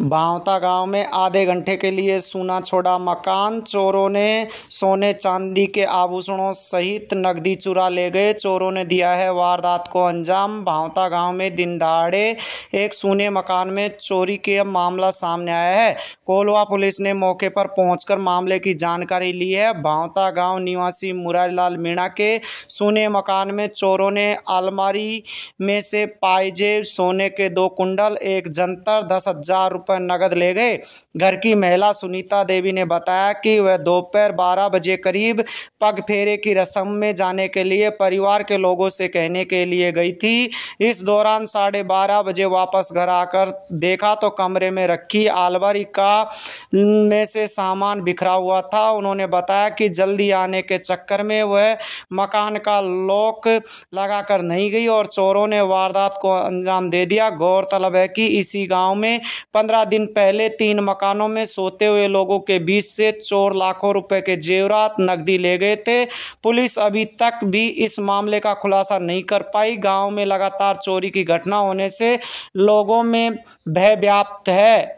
बावता गांव में आधे घंटे के लिए सूना छोड़ा मकान चोरों ने सोने चांदी के आभूषणों सहित नकदी चुरा ले गए चोरों ने दिया है वारदात को अंजाम भावता गांव में दिन दहाड़े एक सूने मकान में चोरी के मामला सामने आया है कोलवा पुलिस ने मौके पर पहुंचकर मामले की जानकारी ली है भावता गांव निवासी मुरारीलाल मीणा के सूने मकान में चोरों ने अलमारी में से पाएजेब सोने के दो कुंडल एक जंतर दस हजार पर नगद ले गए घर की महिला सुनीता देवी ने बताया कि वह दोपहर बारह बजे करीब पग फेरे की रस्म में जाने के लिए परिवार के लोगों से कहने के लिए गई थी इस दौरान साढ़े बारह बजे वापस घर आकर देखा तो कमरे में रखी आलवारी का में से सामान बिखरा हुआ था उन्होंने बताया कि जल्दी आने के चक्कर में वह मकान का लॉक लगाकर नहीं गई और चोरों ने वारदात को अंजाम दे दिया गौरतलब है कि इसी गांव में पंद्रह तेरह दिन पहले तीन मकानों में सोते हुए लोगों के बीच से चोर लाखों रुपए के जेवरात नकदी ले गए थे पुलिस अभी तक भी इस मामले का खुलासा नहीं कर पाई गांव में लगातार चोरी की घटना होने से लोगों में भय व्याप्त है